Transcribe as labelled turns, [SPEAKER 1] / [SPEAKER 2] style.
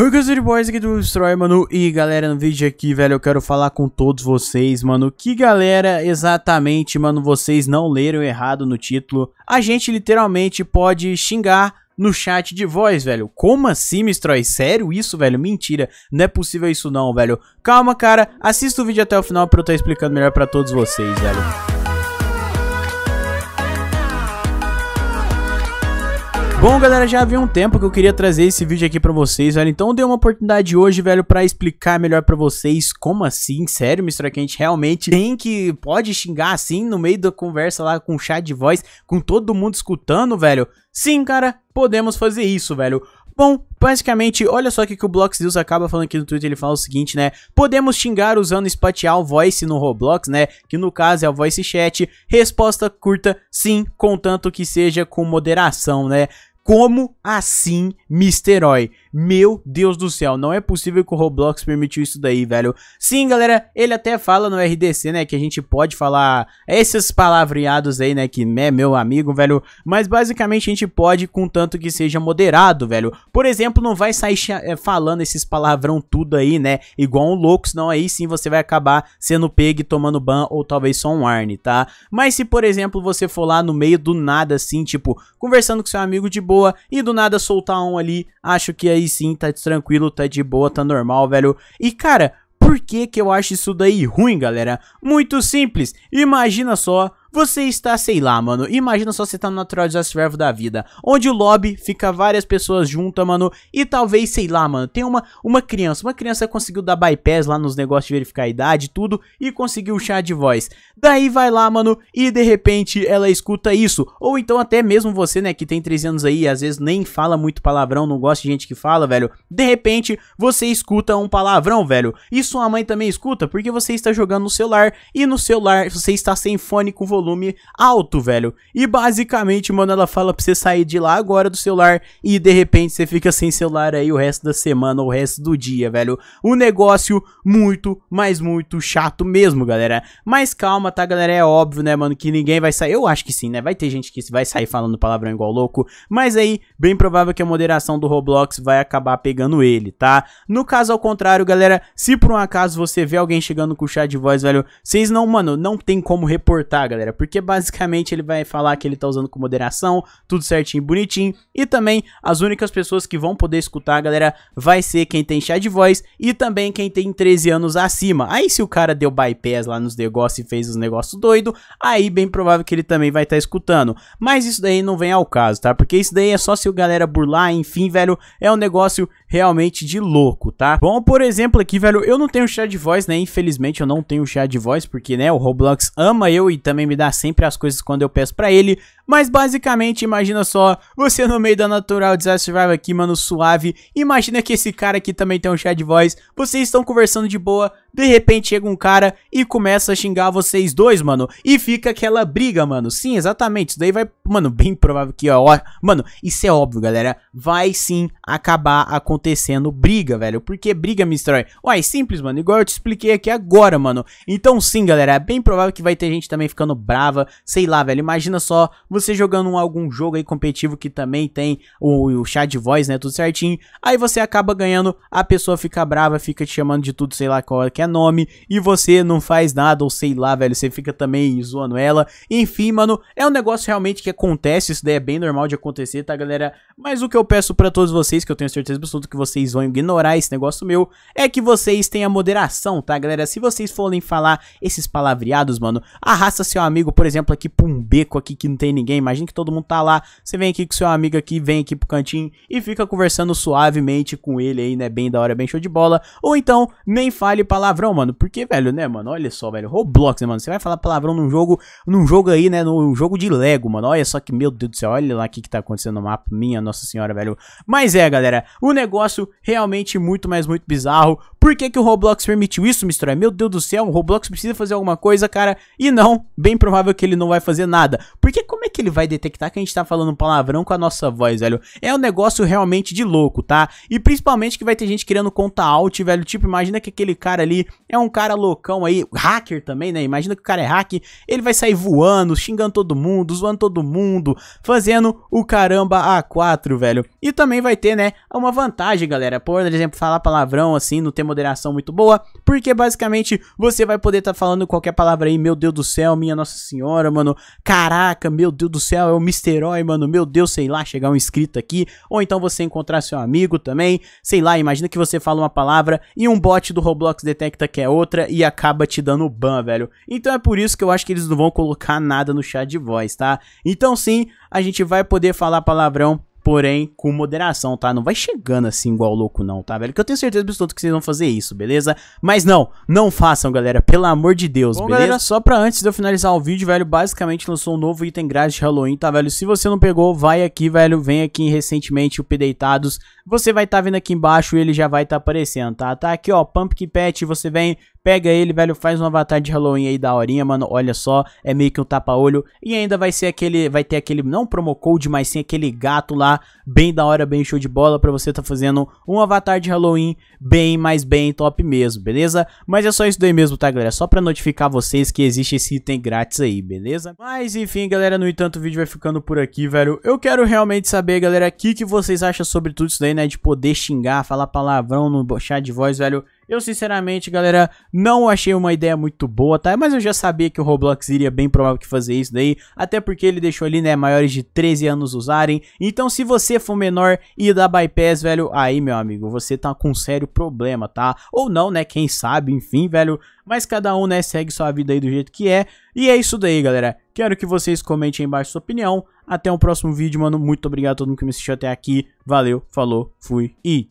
[SPEAKER 1] Oi, de Boys aqui do Destroy, mano, e galera, no vídeo aqui, velho, eu quero falar com todos vocês, mano, que galera, exatamente, mano, vocês não leram errado no título, a gente literalmente pode xingar no chat de voz, velho. Como assim, Mistrói? Sério isso, velho? Mentira. Não é possível isso não, velho. Calma, cara. Assista o vídeo até o final pra eu estar explicando melhor pra todos vocês, velho. Bom, galera, já havia um tempo que eu queria trazer esse vídeo aqui pra vocês, velho. Então eu dei uma oportunidade hoje, velho, pra explicar melhor pra vocês como assim, sério, Mr. Quente, realmente tem que... Pode xingar assim no meio da conversa lá com o chat de voz, com todo mundo escutando, velho? Sim, cara, podemos fazer isso, velho. Bom, basicamente, olha só o que, que o Blox News acaba falando aqui no Twitter, ele fala o seguinte, né? Podemos xingar usando espatial Voice no Roblox, né? Que no caso é o Voice Chat. Resposta curta, sim, contanto que seja com moderação, né? Como assim, Mr. Oi? Meu Deus do céu, não é possível que o Roblox permitiu isso daí, velho. Sim, galera, ele até fala no RDC, né, que a gente pode falar esses palavreados aí, né, que é meu amigo, velho. Mas basicamente a gente pode, contanto que seja moderado, velho. Por exemplo, não vai sair eh, falando esses palavrão tudo aí, né, igual um louco, senão aí sim você vai acabar sendo pegue, tomando ban ou talvez só um arne, tá? Mas se, por exemplo, você for lá no meio do nada, assim, tipo, conversando com seu amigo de boa e do nada soltar um ali, acho que aí aí sim tá tranquilo, tá de boa, tá normal, velho. E cara, por que que eu acho isso daí ruim, galera? Muito simples. Imagina só você está, sei lá, mano, imagina só você tá no Natural Disaster da vida, onde o lobby fica várias pessoas juntas, mano, e talvez, sei lá, mano, tem uma, uma criança, uma criança conseguiu dar bypass lá nos negócios de verificar a idade e tudo, e conseguiu o chá de voz. Daí vai lá, mano, e de repente ela escuta isso, ou então até mesmo você, né, que tem 13 anos aí, às vezes nem fala muito palavrão, não gosta de gente que fala, velho, de repente você escuta um palavrão, velho, e sua mãe também escuta, porque você está jogando no celular, e no celular você está sem fone com você, volume alto, velho. E basicamente, mano, ela fala pra você sair de lá agora do celular e de repente você fica sem celular aí o resto da semana, ou o resto do dia, velho. Um negócio muito, mas muito chato mesmo, galera. Mas calma, tá, galera? É óbvio, né, mano, que ninguém vai sair. Eu acho que sim, né? Vai ter gente que vai sair falando palavrão igual louco. Mas aí, bem provável que a moderação do Roblox vai acabar pegando ele, tá? No caso ao contrário, galera, se por um acaso você vê alguém chegando com o de voz, velho, vocês não, mano, não tem como reportar, galera galera, porque basicamente ele vai falar que ele tá usando com moderação, tudo certinho, bonitinho, e também as únicas pessoas que vão poder escutar, galera, vai ser quem tem chá de voz e também quem tem 13 anos acima. Aí se o cara deu bypass lá nos negócios e fez os negócios doido, aí bem provável que ele também vai estar tá escutando. Mas isso daí não vem ao caso, tá? Porque isso daí é só se o galera burlar, enfim, velho, é um negócio realmente de louco, tá? Bom, por exemplo, aqui, velho, eu não tenho chat de voz, né? Infelizmente eu não tenho chat de voz, porque, né, o Roblox ama eu e também me dá sempre as coisas quando eu peço pra ele. Mas basicamente, imagina só, você no meio da Natural Disaster Survival aqui, mano, suave. Imagina que esse cara aqui também tem um chat de voz. Vocês estão conversando de boa, de repente chega um cara e começa a xingar vocês dois, mano. E fica aquela briga, mano. Sim, exatamente. Isso daí vai, mano, bem provável que, ó. Mano, isso é óbvio, galera. Vai sim acabar acontecendo briga, velho. Porque briga me destrói. Uai, simples, mano. Igual eu te expliquei aqui agora, mano. Então sim, galera. É bem provável que vai ter gente também ficando brava. Sei lá, velho. Imagina só você jogando algum jogo aí competitivo que também tem o, o chat de voz, né, tudo certinho, aí você acaba ganhando, a pessoa fica brava, fica te chamando de tudo, sei lá qual é que é nome, e você não faz nada, ou sei lá, velho, você fica também zoando ela, enfim, mano, é um negócio realmente que acontece, isso daí é bem normal de acontecer, tá, galera? Mas o que eu peço para todos vocês, que eu tenho certeza absoluta que vocês vão ignorar esse negócio meu, é que vocês tenham moderação, tá, galera? Se vocês forem falar esses palavreados, mano, arrasta seu amigo, por exemplo, aqui pra um beco aqui que não tem ninguém, ninguém, imagina que todo mundo tá lá, você vem aqui com seu amigo aqui, vem aqui pro cantinho e fica conversando suavemente com ele aí, né, bem da hora, bem show de bola, ou então nem fale palavrão, mano, porque, velho, né, mano, olha só, velho, Roblox, né, mano, você vai falar palavrão num jogo, num jogo aí, né, num jogo de Lego, mano, olha só que, meu Deus do céu, olha lá o que que tá acontecendo no mapa, minha nossa senhora, velho, mas é, galera, o negócio realmente muito, mas muito bizarro, por que que o Roblox permitiu isso, Mistura? Meu Deus do céu, o Roblox precisa fazer alguma coisa, cara, e não, bem provável que ele não vai fazer nada, porque como é que que ele vai detectar que a gente tá falando palavrão com a nossa voz, velho? É um negócio realmente de louco, tá? E principalmente que vai ter gente criando conta alt, velho. Tipo, imagina que aquele cara ali é um cara loucão aí, hacker também, né? Imagina que o cara é hacker, ele vai sair voando, xingando todo mundo, zoando todo mundo, fazendo o caramba A4, velho. E também vai ter, né, uma vantagem, galera. Por exemplo, falar palavrão assim, não ter moderação muito boa, porque basicamente você vai poder estar tá falando qualquer palavra aí, meu Deus do céu, minha Nossa Senhora, mano. Caraca, meu Deus do céu, é o Mr. mano, meu Deus, sei lá, chegar um inscrito aqui. Ou então você encontrar seu amigo também, sei lá, imagina que você fala uma palavra e um bot do Roblox detecta que é outra e acaba te dando ban, velho. Então é por isso que eu acho que eles não vão colocar nada no chat de voz, tá? Então sim, a gente vai poder falar palavrão porém com moderação, tá? Não vai chegando assim igual louco não, tá, velho? Que eu tenho certeza absoluta que vocês vão fazer isso, beleza? Mas não, não façam, galera, pelo amor de Deus, Bom, beleza? Galera, só pra antes de eu finalizar o vídeo, velho, basicamente lançou um novo item grátis de Halloween, tá, velho? Se você não pegou, vai aqui, velho, vem aqui recentemente o Pedeitados, você vai estar tá vendo aqui embaixo ele já vai estar tá aparecendo, tá? Tá aqui, ó, Pumpkin Pet, você vem, Pega ele, velho, faz um avatar de Halloween aí da horinha, mano. Olha só, é meio que um tapa-olho. E ainda vai ser aquele, vai ter aquele, não promo code, mas sim aquele gato lá, bem da hora, bem show de bola, pra você tá fazendo um avatar de Halloween bem, mas bem top mesmo, beleza? Mas é só isso daí mesmo, tá, galera? Só pra notificar vocês que existe esse item grátis aí, beleza? Mas enfim, galera, no entanto, o vídeo vai ficando por aqui, velho. Eu quero realmente saber, galera, o que, que vocês acham sobre tudo isso daí, né? De poder xingar, falar palavrão no chat de voz, velho. Eu, sinceramente, galera, não achei uma ideia muito boa, tá? Mas eu já sabia que o Roblox iria bem provável que fazer isso daí, até porque ele deixou ali, né, maiores de 13 anos usarem. Então, se você for menor e da bypass, velho, aí, meu amigo, você tá com um sério problema, tá? Ou não, né, quem sabe, enfim, velho, mas cada um, né, segue sua vida aí do jeito que é. E é isso daí, galera. Quero que vocês comentem aí embaixo sua opinião. Até o próximo vídeo, mano. Muito obrigado a todo mundo que me assistiu até aqui. Valeu, falou, fui e